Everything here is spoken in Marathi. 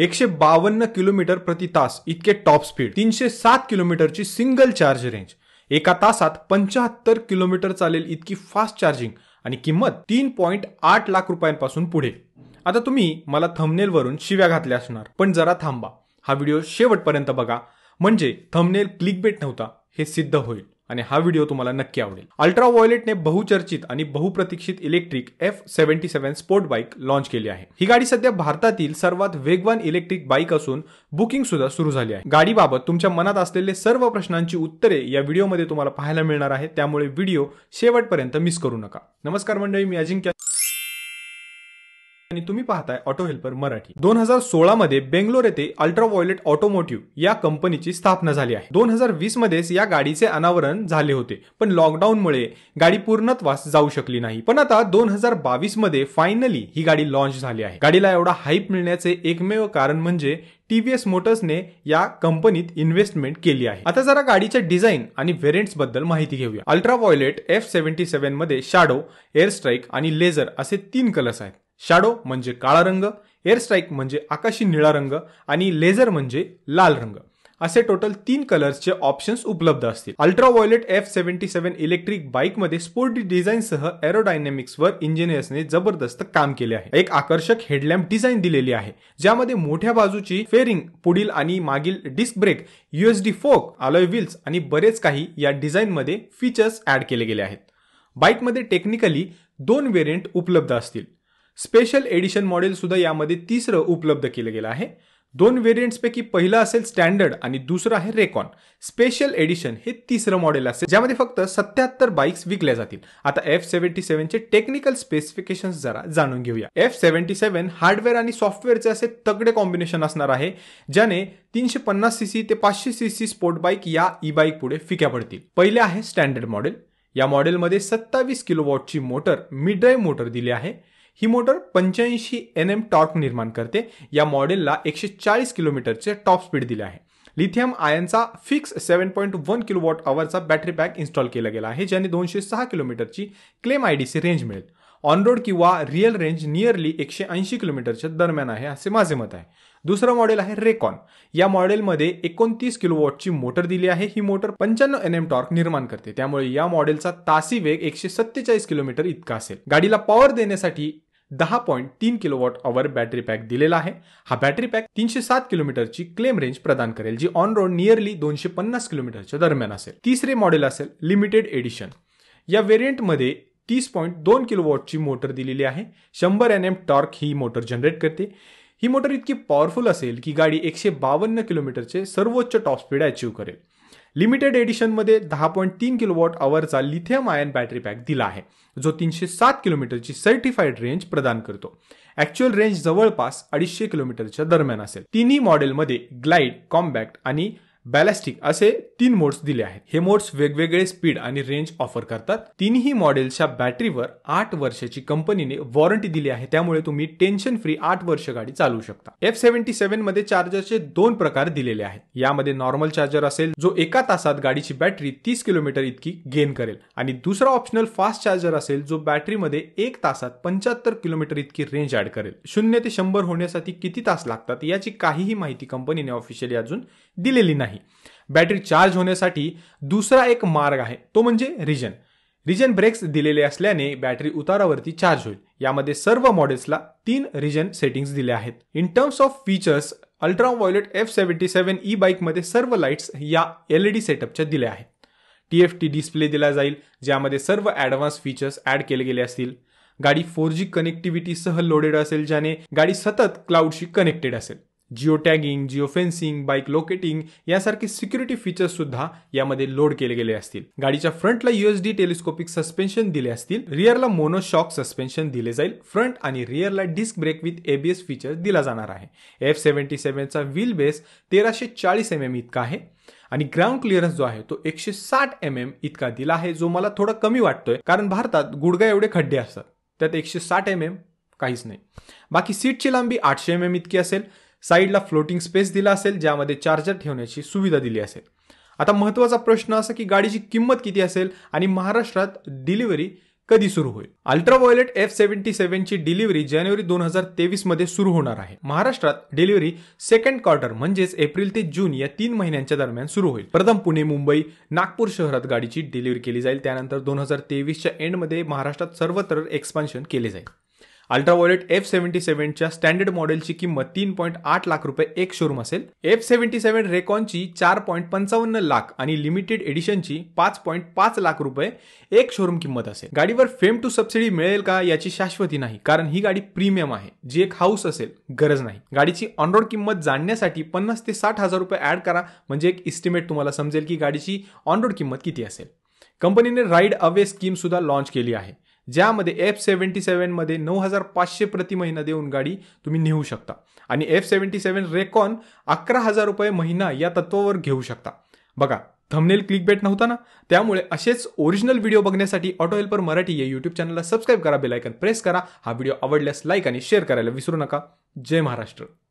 एकशे बावन्न किलोमीटर प्रति तास इतके टॉप स्पीड तीनशे सात किलोमीटरची सिंगल चार्ज रेंज एका तासात पंचाहत्तर किलोमीटर चालेल इतकी फास्ट चार्जिंग आणि किंमत तीन पॉईंट आठ लाख रुपयांपासून पुढे आता तुम्ही मला थमनेलवरून शिव्या घातल्या असणार पण जरा थांबा हा व्हिडिओ शेवटपर्यंत बघा म्हणजे थमनेल क्लिक नव्हता हे सिद्ध होईल आणि हा व्हिडिओ तुम्हाला नक्की आवडेल अल्ट्रा वॉयलेटने बहुचर्चित आणि बहुप्रतीक्षित electric F seventy seven sport bike launch केली आहे ही गाडी सध्या भारतातील सर्वात वेगवान इलेक्ट्रिक बाईक असून बुकिंग सुद्धा सुरू झाली आहे गाडीबाबत तुमच्या मनात असलेले सर्व प्रश्नांची उत्तरे या व्हिडिओमध्ये तुम्हाला पाहायला मिळणार आहे त्यामुळे व्हिडिओ शेवटपर्यंत मिस करू नका नमस्कार मंडळी मी अजिंक्य आणि तुम्ही पाहताय ऑटो हेल्पर मराठी दोन हजार सोळा मध्ये बेंगलोर येथे अल्ट्रा व्हायलेट ऑटोमोटिव्ह या कंपनीची स्थापना झाली आहे दोन हजार वीस मध्येच या गाडीचे अनावरण झाले होते पण लॉकडाऊन मुळे गाडी पूर्णत्वास जाऊ शकली नाही पण आता दोन हजार बावीस मध्ये फायनली ही गाडी लॉन्च झाली आहे गाडीला एवढा हाईप मिळण्याचे एकमेव कारण म्हणजे टीव्हीएस मोटर्सने या कंपनीत इन्व्हेस्टमेंट केली आहे आता जरा गाडीच्या डिझाईन आणि व्हेरियंट्स बद्दल माहिती घेऊया Ultraviolette F seventy seven मध्ये शॅडो एअर स्ट्राईक आणि लेझर असे तीन कलर्स आहेत शॅडो म्हणजे काळा रंग एअरस्ट्राईक म्हणजे आकाशी निळा रंग आणि लेझर म्हणजे लाल रंग असे टोटल तीन कलर्सचे ऑप्शन्स उपलब्ध असतील Ultraviolette F seventy seven electric बाईकमध्ये स्पोर्ट डिझाईनसह एरोडायनेमिक्सवर इंजिनियर्सने जबरदस्त काम केले आहे एक आकर्षक हेडलॅम्प डिझाईन दिलेली आहे ज्यामध्ये मोठ्या बाजूची फेरिंग पुढील आणि मागील डिस्क ब्रेक डी फोक अलॉय व्हील्स आणि बरेच काही या डिझाईनमध्ये फीचर्स ऍड केले गेले आहेत बाईकमध्ये टेक्निकली दोन वेरियंट उपलब्ध असतील स्पेशल एडिशन मॉडेल सुद्धा यामध्ये तिसरं उपलब्ध केलं गेलं आहे दोन व्हेरियंट्सपैकी पहिलं असेल स्टँडर्ड आणि दुसरं आहे रेकॉन स्पेशल एडिशन हे तिसरं मॉडेल असेल ज्यामध्ये फक्त सत्याहत्तर बाईक्स विकल्या जातील आता एफ सेव्हन्टी सेव्हनचे टेक्निकल स्पेसिफिकेशन जरा जाणून घेऊया एफ सेव्हन्टी सेव्हन हार्डवेअर आणि सॉफ्टवेअरचे असे तगडे कॉम्बिनेशन असणार आहे ज्याने तीनशे पन्नास सीसी ते पाचशे सीसी स्पोर्ट बाईक या ई बाईक पुढे फिक्या पडतील पहिले आहे स्टँडर्ड मॉडेल या मॉडेलमध्ये सत्तावीस किलो वॉटची मोटर मिड ड्राईव्ह मोटर दिली आहे ही मोटर पंच्याऐंशी एन एम टॉर्क निर्माण करते या मॉडेलला एकशे चाळीस किलोमीटरचे टॉप स्पीड दिले आहे लिथियम आयनचा fix seven point one kilowatt अवरचा बॅटरी पॅक इन्स्टॉल केला गेला आहे ज्याने दोनशे सहा किलोमीटरची क्लेम आय सी रेंज मिळेल ऑन रोड किंवा रिअल रेंज नियरली एकशे ऐंशी किलोमीटरच्या दरम्यान आहे असे माझे मत आहे दुसरं मॉडेल आहे रेकॉन या मॉडेलमध्ये एकोणतीस किलोवॉटची मोटर दिली आहे ही मोटर पंच्याण्णव एन एम टॉर्क निर्माण करते त्यामुळे या मॉडेलचा तासी वेग एकशे सत्तेचाळीस किलोमीटर इतका असेल गाडीला पॉवर देण्यासाठी दहा पॉईंट तीन किलोवॉट अवर बॅटरी पॅक दिलेला आहे हा बॅटरी पॅक तीनशे सात किलोमीटरची क्लेम रेंज प्रदान करेल जी ऑन रोड नियरली दोनशे पन्नास किलोमीटरच्या दरम्यान असेल तिसरे मॉडेल असेल लिमिटेड एडिशन या व्हेरियंटमध्ये तीस पॉईंट दोन किलोवॉटची मोटर दिलेली आहे शंभर एन एम टॉर्क ही मोटर जनरेट करते ही मोटर इतकी पॉवरफुल असेल की गाडी एकशे बावन्न किलोमीटरचे सर्वोच्च टॉप स्पीड अचीव्ह करेल लिमिटेड एडिशनमध्ये दहा पॉईंट तीन किलोवॉट अवरचा लिथियम आयन बॅटरी पॅक दिला आहे जो तीनशे सात किलोमीटरची सर्टिफाईड रेंज प्रदान करतो ऍक्च्युअल रेंज जवळपास अडीचशे किलोमीटरच्या दरम्यान असेल तिन्ही मॉडेलमध्ये ग्लाइड कॉम्बॅक्ट आणि बॅलेस्टिक असे तीन मोड्स दिले आहेत हे मोड्स वेगवेगळे स्पीड आणि रेंज ऑफर करतात तिन्ही मॉडेल्सच्या बॅटरीवर आठ वर्षाची कंपनीने वॉरंटी दिली आहे त्यामुळे तुम्ही टेन्शन फ्री आठ वर्ष गाडी चालवू शकता एफ सेव्हन्टी सेव्हन मध्ये चार्जरचे दोन प्रकार दिलेले आहेत यामध्ये नॉर्मल चार्जर असेल जो एका तासात गाडीची बॅटरी तीस किलोमीटर इतकी गेन करेल आणि दुसरा ऑप्शनल फास्ट चार्जर असेल जो बॅटरीमध्ये एक तासात पंच्याहत्तर किलोमीटर इतकी रेंज ऍड करेल शून्य ते शंभर होण्यासाठी किती तास लागतात याची काहीही माहिती कंपनीने ऑफिशियली अजून दिलेली नाही नाही बॅटरी चार्ज होण्यासाठी दुसरा एक मार्ग आहे तो म्हणजे रिजन रिजन ब्रेक्स दिलेले असल्याने बॅटरी उतारावरती चार्ज होईल यामध्ये सर्व मॉडेल्सला तीन रिजन सेटिंग्स दिल्या आहेत in terms of features Ultraviolette F seventy seven e बाईकमध्ये सर्व लाईट्स या एलईडी सेटअपच्या e दिल्या आहेत टी एफ टी डिस्प्ले दिला जाईल ज्यामध्ये सर्व ॲडव्हान्स फीचर्स ॲड केले गेले असतील गाडी फोर जी कनेक्टिव्हिटीसह लोडेड असेल ज्याने गाडी सतत क्लाउडशी कनेक्टेड असेल geo tagging geo fencing bike locating यासारखे सिक्युरिटी फीचर्स सुद्धा यामध्ये लोड केले गेले असतील गाडीच्या फ्रंटला युएसडी टेलिस्कोपिक सस्पेन्शन दिले असतील रिअरला मोनोशॉक सस्पेन्शन दिले जाईल फ्रंट आणि रिअरला disc brake with ABS feature दिला जाणार आहे एफ सेव्हन्टी सेव्हनचा व्हील बेस तेराशे चाळीस एम एम इतका आहे आणि ग्राउंड क्लिअरन्स जो आहे तो एकशे साठ एम एम इतका दिला आहे जो मला थोडा कमी वाटतोय कारण भारतात गुडगा एवढे खड्डे असतात त्यात एकशे साठ एम एम काहीच नाही बाकी सीटची लांबी आठशे एम एम इतकी असेल साईडला फ्लोटिंग स्पेस दिला असेल ज्यामध्ये चार्जर ठेवण्याची सुविधा दिली असेल आता महत्वाचा प्रश्न असा की गाडीची किंमत किती असेल आणि महाराष्ट्रात डिलिव्हरी कधी सुरू होईल अल्ट्रा व्हायोलेट एफ सेव्हन्टी सेव्हनची डिलिव्हरी जानेवारी दोन हजार तेवीस मध्ये सुरू होणार आहे महाराष्ट्रात डिलिव्हरी सेकंड क्वार्टर म्हणजेच एप्रिल ते जून या तीन महिन्यांच्या दरम्यान सुरू होईल प्रथम पुणे मुंबई नागपूर शहरात गाडीची डिलिव्हरी केली जाईल त्यानंतर दोन हजार तेवीसच्या एंडमध्ये महाराष्ट्रात सर्वत्र एक्सपान्शन केले जाईल वॉयलेट एफ सेव्हन्टी सेव्हनच्या स्टँडर्ड मॉडेलची किंमत तीन पॉईंट आठ लाख रुपये एक शोरूम असेल एफ सेव्हन्टी सेव्हन रेकॉनची चार पॉईंट पंचावन्न लाख आणि लिमिटेड एडिशनची पाच पॉईंट पाच लाख रुपये एक शोरूम किंमत असेल गाडीवर फेम टू सबसिडी मिळेल का याची शाश्वती नाही कारण ही गाडी प्रीमियम आहे जी एक हाऊस असेल गरज नाही गाडीची ऑनरोड किंमत जाणण्यासाठी पन्नास ते साठ हजार रुपये ऍड करा म्हणजे एक इस्टिमेट तुम्हाला समजेल की गाडीची ऑनरोड किंमत किती असेल कंपनीने राईड अवे स्कीम सुद्धा लॉन्च केली आहे ज्यामध्ये एफ सेव्हन्टी सेव्हनमध्ये नऊ हजार पाचशे प्रति महिना देऊन गाडी तुम्ही नेऊ शकता आणि एफ सेव्हन्टी सेव्हन रेकॉन अकरा हजार रुपये महिना या तत्वावर घेऊ शकता बघा थमनेल क्लिक बेट नव्हता ना त्यामुळे असेच ओरिजिनल व्हिडिओ बघण्यासाठी ऑटो हेल्पर मराठी या यूट्यूब चॅनलला सबस्क्राईब करा बेलायकन प्रेस करा हा व्हिडिओ आवडल्यास लाईक आणि शेअर करायला विसरू नका जय महाराष्ट्र